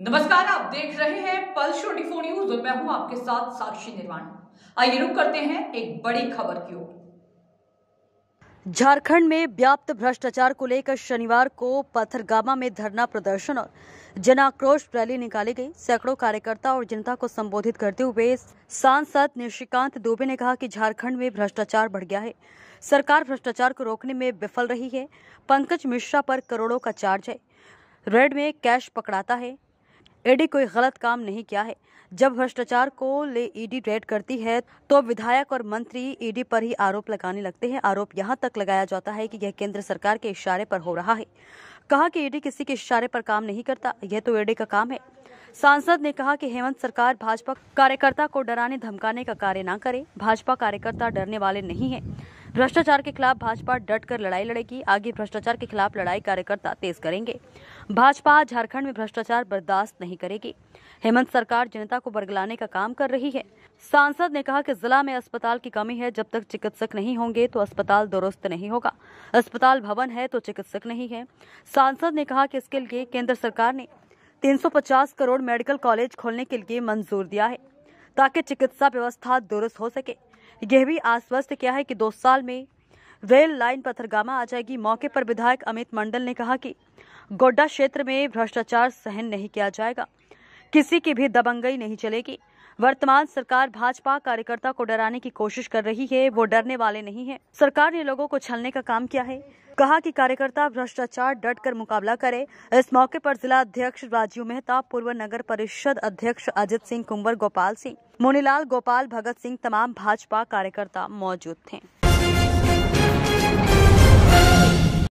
नमस्कार आप देख रहे हैं पल्स ट्वेंटी फोर न्यूज और मैं हूं आपके साथ साक्षी निर्वाण आइए रुक करते हैं एक बड़ी खबर की ओर झारखंड में व्याप्त भ्रष्टाचार को लेकर शनिवार को पथरगामा में धरना प्रदर्शन और जन आक्रोश रैली निकाली गई सैकड़ों कार्यकर्ता और जनता को संबोधित करते हुए सांसद निशिकांत दुबे ने कहा कि झारखंड में भ्रष्टाचार बढ़ गया है सरकार भ्रष्टाचार को रोकने में विफल रही है पंकज मिश्रा पर करोड़ों का चार्ज है रेड में कैश पकड़ाता है ईडी कोई गलत काम नहीं किया है जब भ्रष्टाचार को ले ईडी रेड करती है तो विधायक और मंत्री ईडी पर ही आरोप लगाने लगते हैं आरोप यहाँ तक लगाया जाता है कि यह केंद्र सरकार के इशारे पर हो रहा है कहा कि ईडी किसी के इशारे पर काम नहीं करता यह तो ईडी का काम है सांसद ने कहा कि हेमंत सरकार भाजपा कार्यकर्ता को डराने धमकाने का कार्य न करे भाजपा कार्यकर्ता डरने वाले नहीं है भ्रष्टाचार के खिलाफ भाजपा डट कर लड़ाई लड़ेगी आगे भ्रष्टाचार के खिलाफ लड़ाई कार्यकर्ता तेज करेंगे भाजपा झारखंड में भ्रष्टाचार बर्दाश्त नहीं करेगी हेमंत सरकार जनता को बरगलाने का काम कर रही है सांसद ने कहा कि जिला में अस्पताल की कमी है जब तक चिकित्सक नहीं होंगे तो अस्पताल दुरुस्त नहीं होगा अस्पताल भवन है तो चिकित्सक नहीं है सांसद ने कहा कि इसके लिए केंद्र सरकार ने 350 करोड़ मेडिकल कॉलेज खोलने के लिए मंजूर दिया है ताकि चिकित्सा व्यवस्था दुरुस्त हो सके यह भी आश्वस्त किया है कि दो साल में रेल लाइन पथरगामा आ जाएगी मौके पर विधायक अमित मंडल ने कहा कि गोड्डा क्षेत्र में भ्रष्टाचार सहन नहीं किया जाएगा किसी की भी दबंगई नहीं चलेगी वर्तमान सरकार भाजपा कार्यकर्ता को डराने की कोशिश कर रही है वो डरने वाले नहीं है सरकार ने लोगों को छलने का काम किया है कहा कि कार्यकर्ता भ्रष्टाचार डट कर मुकाबला करे इस मौके पर जिला अध्यक्ष राजीव मेहता पूर्व नगर परिषद अध्यक्ष अजित सिंह कुंवर गोपाल सिंह मोनीलाल गोपाल भगत सिंह तमाम भाजपा कार्यकर्ता मौजूद थे